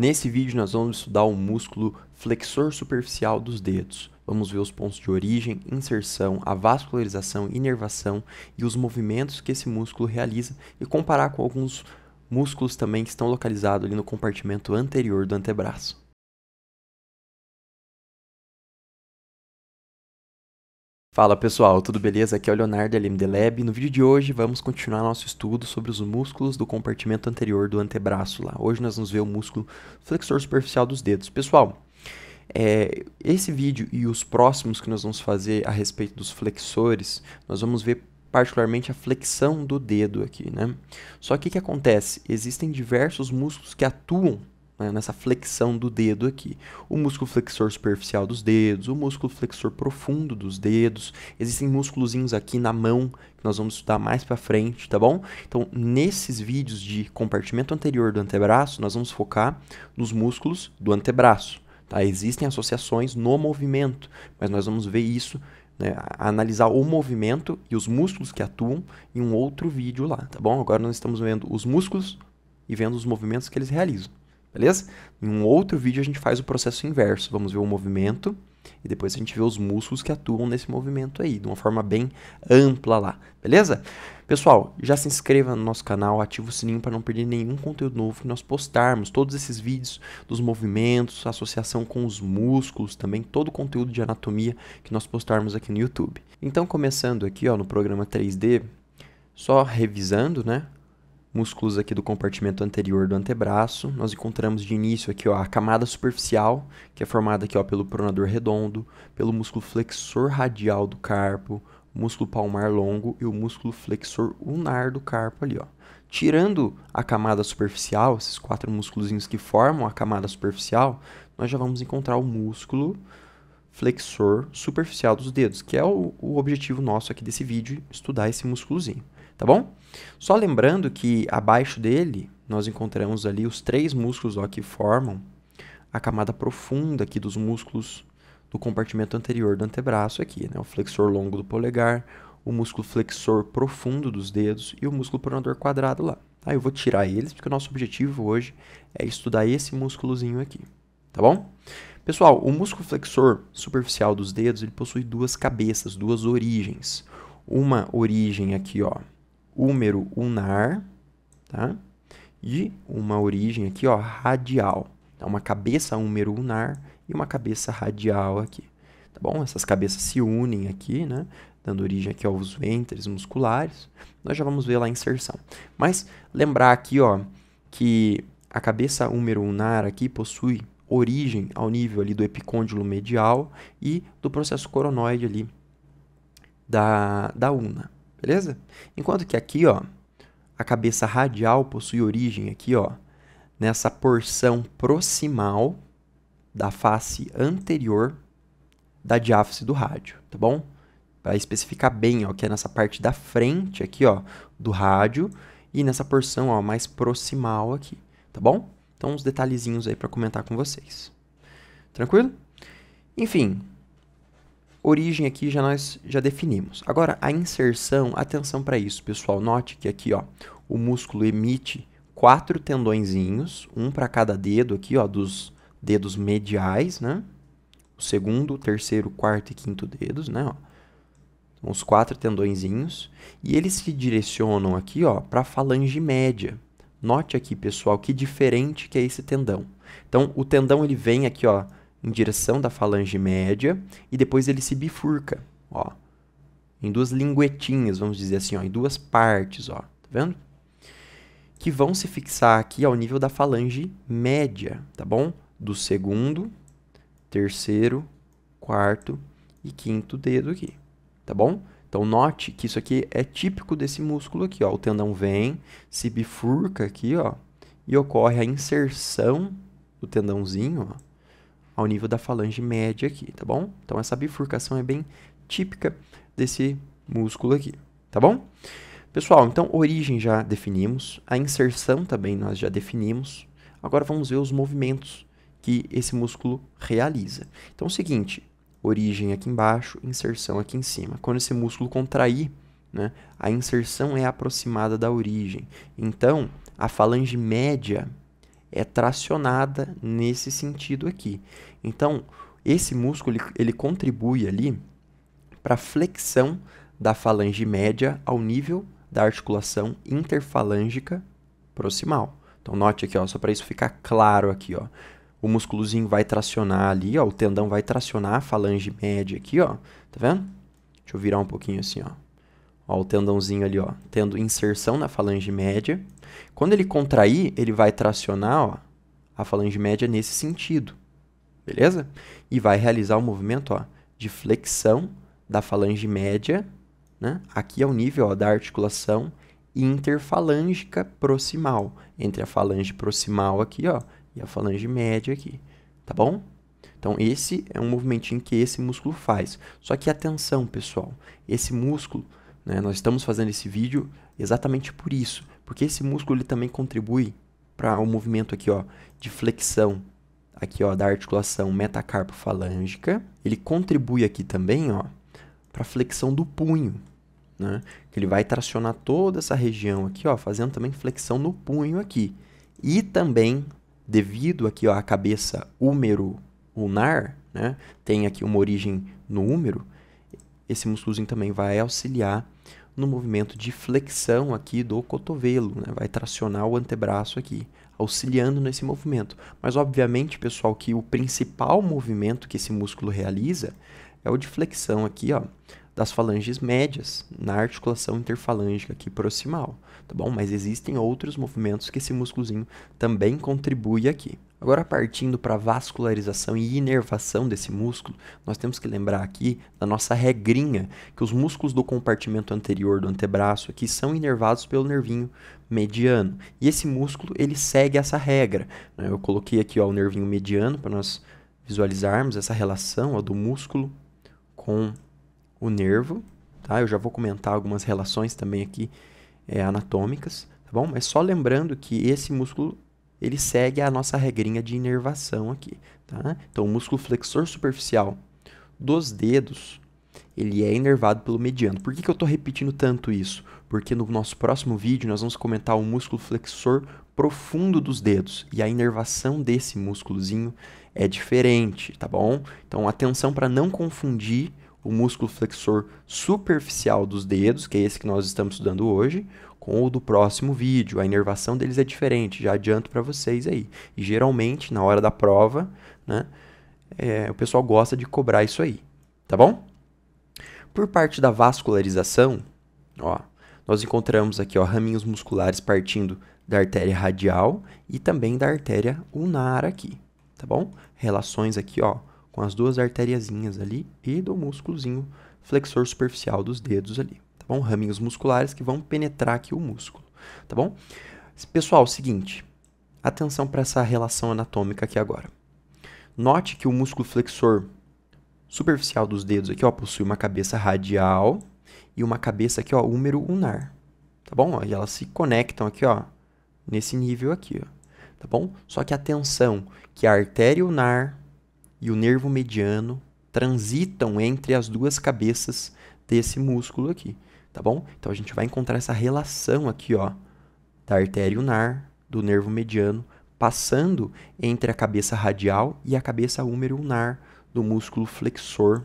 Nesse vídeo nós vamos estudar o músculo flexor superficial dos dedos. Vamos ver os pontos de origem, inserção, a vascularização, inervação e os movimentos que esse músculo realiza e comparar com alguns músculos também que estão localizados ali no compartimento anterior do antebraço. Fala pessoal, tudo beleza? Aqui é o Leonardo LMDLab. No vídeo de hoje vamos continuar nosso estudo sobre os músculos do compartimento anterior do antebraço. Lá. Hoje nós vamos ver o músculo flexor superficial dos dedos. Pessoal, é, esse vídeo e os próximos que nós vamos fazer a respeito dos flexores, nós vamos ver particularmente a flexão do dedo aqui, né? Só que o que acontece? Existem diversos músculos que atuam né, nessa flexão do dedo aqui. O músculo flexor superficial dos dedos, o músculo flexor profundo dos dedos, existem músculozinhos aqui na mão que nós vamos estudar mais para frente, tá bom? Então, nesses vídeos de compartimento anterior do antebraço, nós vamos focar nos músculos do antebraço. Tá? Existem associações no movimento, mas nós vamos ver isso né, analisar o movimento e os músculos que atuam em um outro vídeo lá, tá bom? Agora nós estamos vendo os músculos e vendo os movimentos que eles realizam beleza? Em um outro vídeo a gente faz o processo inverso, vamos ver o movimento e depois a gente vê os músculos que atuam nesse movimento aí, de uma forma bem ampla lá, beleza? Pessoal, já se inscreva no nosso canal, ativa o sininho para não perder nenhum conteúdo novo que nós postarmos. Todos esses vídeos dos movimentos, associação com os músculos, também todo o conteúdo de anatomia que nós postarmos aqui no YouTube. Então, começando aqui ó, no programa 3D, só revisando, né? músculos aqui do compartimento anterior do antebraço. Nós encontramos de início aqui ó, a camada superficial, que é formada aqui ó, pelo pronador redondo, pelo músculo flexor radial do carpo, músculo palmar longo e o músculo flexor unar do carpo ali. Ó. Tirando a camada superficial, esses quatro músculos que formam a camada superficial, nós já vamos encontrar o músculo flexor superficial dos dedos, que é o, o objetivo nosso aqui desse vídeo, estudar esse músculozinho tá bom? Só lembrando que abaixo dele nós encontramos ali os três músculos ó, que formam a camada profunda aqui dos músculos do compartimento anterior do antebraço aqui, né? O flexor longo do polegar, o músculo flexor profundo dos dedos e o músculo pronador quadrado lá. aí tá? Eu vou tirar eles porque o nosso objetivo hoje é estudar esse músculozinho aqui, tá bom? Pessoal, o músculo flexor superficial dos dedos, ele possui duas cabeças, duas origens. Uma origem aqui, ó, úmero unar, tá? E uma origem aqui, ó, radial. Então, uma cabeça úmero unar e uma cabeça radial aqui, tá bom? Essas cabeças se unem aqui, né? Dando origem aqui aos ventres musculares. Nós já vamos ver lá a inserção. Mas lembrar aqui, ó, que a cabeça úmero unar aqui possui origem ao nível ali do epicôndilo medial e do processo coronoide ali da, da una, beleza? Enquanto que aqui, ó, a cabeça radial possui origem aqui, ó, nessa porção proximal da face anterior da diáfise do rádio, tá bom? Para especificar bem, ó, que é nessa parte da frente aqui, ó, do rádio e nessa porção, ó, mais proximal aqui, tá bom? Então, uns detalhezinhos aí para comentar com vocês. Tranquilo? Enfim, Origem aqui já nós já definimos. Agora, a inserção, atenção para isso, pessoal. Note que aqui, ó, o músculo emite quatro tendõezinhos, um para cada dedo aqui, ó, dos dedos mediais, né? O segundo, o terceiro, quarto e quinto dedos, né? Ó. Então, os quatro tendõezinhos. E eles se direcionam aqui, ó, para a falange média. Note aqui, pessoal, que diferente que é esse tendão. Então, o tendão ele vem aqui, ó, em direção da falange média e depois ele se bifurca, ó, em duas linguetinhas, vamos dizer assim, ó, em duas partes, ó, tá vendo? Que vão se fixar aqui ao nível da falange média, tá bom? Do segundo, terceiro, quarto e quinto dedo aqui, tá bom? Então note que isso aqui é típico desse músculo aqui, ó, o tendão vem, se bifurca aqui, ó, e ocorre a inserção do tendãozinho, ó, ao nível da falange média aqui, tá bom? Então, essa bifurcação é bem típica desse músculo aqui, tá bom? Pessoal, então, origem já definimos, a inserção também nós já definimos. Agora, vamos ver os movimentos que esse músculo realiza. Então, é o seguinte, origem aqui embaixo, inserção aqui em cima. Quando esse músculo contrair, né, a inserção é aproximada da origem. Então, a falange média é tracionada nesse sentido aqui. Então, esse músculo ele, ele contribui ali para a flexão da falange média ao nível da articulação interfalângica proximal. Então note aqui, ó, só para isso ficar claro aqui, ó. O músculozinho vai tracionar ali, ó, o tendão vai tracionar a falange média aqui, ó. Tá vendo? Deixa eu virar um pouquinho assim, ó. Ó, o tendãozinho ali, ó, tendo inserção na falange média. Quando ele contrair, ele vai tracionar, ó, a falange média nesse sentido beleza? E vai realizar o movimento ó, de flexão da falange média, né? aqui é o nível ó, da articulação interfalângica proximal, entre a falange proximal aqui ó, e a falange média aqui, tá bom? Então, esse é um movimentinho que esse músculo faz. Só que atenção, pessoal, esse músculo, né, nós estamos fazendo esse vídeo exatamente por isso, porque esse músculo ele também contribui para o um movimento aqui ó, de flexão aqui ó, da articulação metacarpofalângica. Ele contribui aqui também ó, para a flexão do punho. Né? Ele vai tracionar toda essa região aqui, ó, fazendo também flexão no punho aqui. E também, devido aqui ó, à cabeça húmero ulnar, né? tem aqui uma origem no húmero, esse músculozinho também vai auxiliar no movimento de flexão aqui do cotovelo, né? vai tracionar o antebraço aqui auxiliando nesse movimento. Mas, obviamente, pessoal, que o principal movimento que esse músculo realiza é o de flexão aqui, ó, das falanges médias na articulação interfalângica aqui proximal, tá bom? Mas existem outros movimentos que esse músculozinho também contribui aqui. Agora, partindo para a vascularização e inervação desse músculo, nós temos que lembrar aqui da nossa regrinha que os músculos do compartimento anterior do antebraço aqui são inervados pelo nervinho mediano. E esse músculo ele segue essa regra. Né? Eu coloquei aqui ó, o nervinho mediano para nós visualizarmos essa relação ó, do músculo com o nervo. Tá? Eu já vou comentar algumas relações também aqui é, anatômicas, tá bom? Mas só lembrando que esse músculo ele segue a nossa regrinha de inervação aqui, tá? Então, o músculo flexor superficial dos dedos, ele é inervado pelo mediano. Por que, que eu estou repetindo tanto isso? Porque no nosso próximo vídeo nós vamos comentar o músculo flexor profundo dos dedos e a inervação desse músculozinho é diferente, tá bom? Então, atenção para não confundir o músculo flexor superficial dos dedos, que é esse que nós estamos estudando hoje, com o do próximo vídeo. A inervação deles é diferente, já adianto para vocês aí. E geralmente, na hora da prova, né, é, o pessoal gosta de cobrar isso aí, tá bom? Por parte da vascularização, ó, nós encontramos aqui ó, raminhos musculares partindo da artéria radial e também da artéria ulnar aqui, tá bom? Relações aqui, ó, com as duas artériazinhas ali e do músculozinho flexor superficial dos dedos ali bom raminhos musculares que vão penetrar aqui o músculo, tá bom? Pessoal, seguinte, atenção para essa relação anatômica aqui agora. Note que o músculo flexor superficial dos dedos aqui, ó, possui uma cabeça radial e uma cabeça aqui, ó, húmero unar, tá bom? E elas se conectam aqui, ó, nesse nível aqui, ó, tá bom? Só que atenção, que a artéria unar e o nervo mediano transitam entre as duas cabeças desse músculo aqui tá bom? Então a gente vai encontrar essa relação aqui, ó, da artéria ulnar, do nervo mediano, passando entre a cabeça radial e a cabeça úmero ulnar do músculo flexor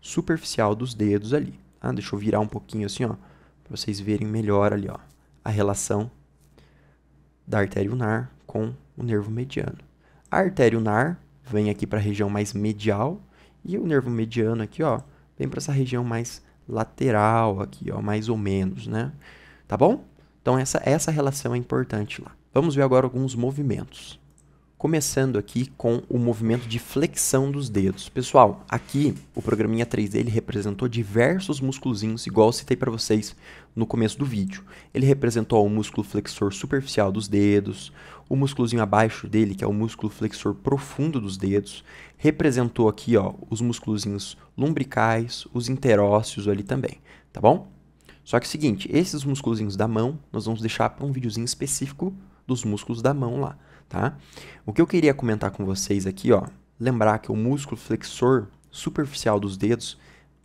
superficial dos dedos ali. Ah, deixa eu virar um pouquinho assim, ó, para vocês verem melhor ali, ó, a relação da artéria ulnar com o nervo mediano. A artéria ulnar vem aqui para a região mais medial e o nervo mediano aqui, ó, vem para essa região mais lateral aqui, ó, mais ou menos, né? Tá bom? Então essa, essa relação é importante lá. Vamos ver agora alguns movimentos começando aqui com o movimento de flexão dos dedos. Pessoal, aqui o programinha 3D ele representou diversos músculos, igual eu citei para vocês no começo do vídeo. Ele representou o músculo flexor superficial dos dedos, o músculozinho abaixo dele, que é o músculo flexor profundo dos dedos, representou aqui ó, os músculos lumbricais, os interósseos ali também, tá bom? Só que é o seguinte, esses músculos da mão nós vamos deixar para um videozinho específico dos músculos da mão lá, tá? O que eu queria comentar com vocês aqui, ó, lembrar que o músculo flexor superficial dos dedos,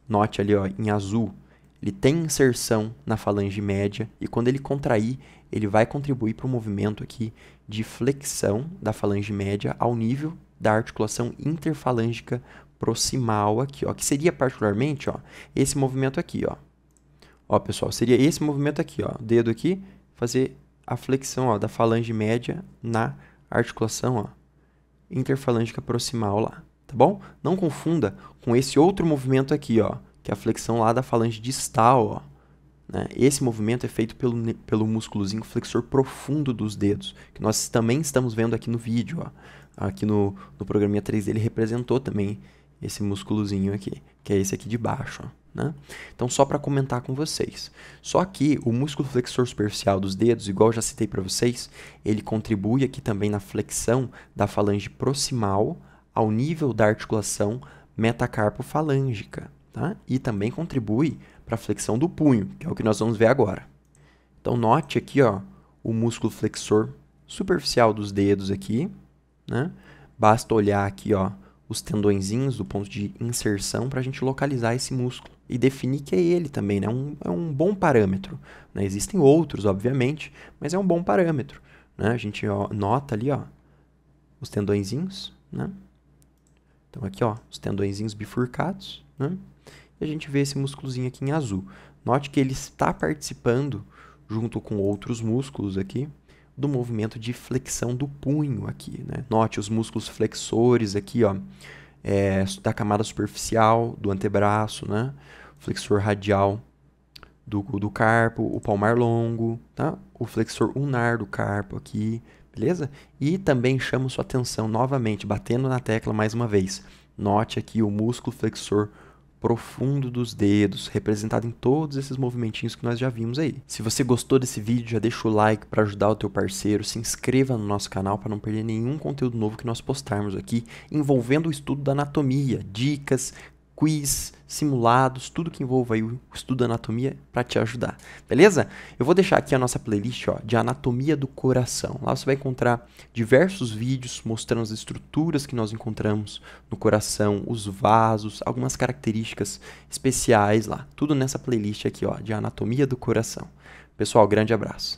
note ali, ó, em azul, ele tem inserção na falange média e quando ele contrair, ele vai contribuir para o movimento aqui de flexão da falange média ao nível da articulação interfalângica proximal aqui, ó, que seria particularmente, ó, esse movimento aqui, ó. Ó, pessoal, seria esse movimento aqui, ó, dedo aqui, fazer a flexão ó, da falange média na articulação ó, interfalângica proximal lá, tá bom? Não confunda com esse outro movimento aqui, ó, que é a flexão lá da falange distal, ó. Né? Esse movimento é feito pelo, pelo músculozinho flexor profundo dos dedos, que nós também estamos vendo aqui no vídeo, ó. Aqui no, no programinha 3 ele representou também esse músculozinho aqui, que é esse aqui de baixo, né? Então, só para comentar com vocês. Só que o músculo flexor superficial dos dedos, igual já citei para vocês, ele contribui aqui também na flexão da falange proximal ao nível da articulação metacarpofalângica, tá? E também contribui para a flexão do punho, que é o que nós vamos ver agora. Então, note aqui, ó, o músculo flexor superficial dos dedos aqui, né? Basta olhar aqui, ó, os tendõezinhos do ponto de inserção para a gente localizar esse músculo e definir que é ele também, né? Um, é um bom parâmetro. Né? Existem outros, obviamente, mas é um bom parâmetro. Né? A gente ó, nota ali ó, os tendõezinhos, né? Então aqui ó, os tendõezinhos bifurcados, né? E a gente vê esse músculozinho aqui em azul. Note que ele está participando junto com outros músculos aqui, do movimento de flexão do punho aqui, né? Note os músculos flexores aqui, ó, é, da camada superficial do antebraço, né? Flexor radial do, do carpo, o palmar longo, tá? O flexor unar do carpo aqui, beleza? E também chamo sua atenção novamente, batendo na tecla mais uma vez. Note aqui o músculo flexor profundo dos dedos, representado em todos esses movimentinhos que nós já vimos aí. Se você gostou desse vídeo, já deixa o like para ajudar o teu parceiro, se inscreva no nosso canal para não perder nenhum conteúdo novo que nós postarmos aqui, envolvendo o estudo da anatomia, dicas, quiz, simulados, tudo que envolva aí o estudo da anatomia para te ajudar, beleza? Eu vou deixar aqui a nossa playlist ó, de anatomia do coração. Lá você vai encontrar diversos vídeos mostrando as estruturas que nós encontramos no coração, os vasos, algumas características especiais lá. Tudo nessa playlist aqui ó, de anatomia do coração. Pessoal, grande abraço.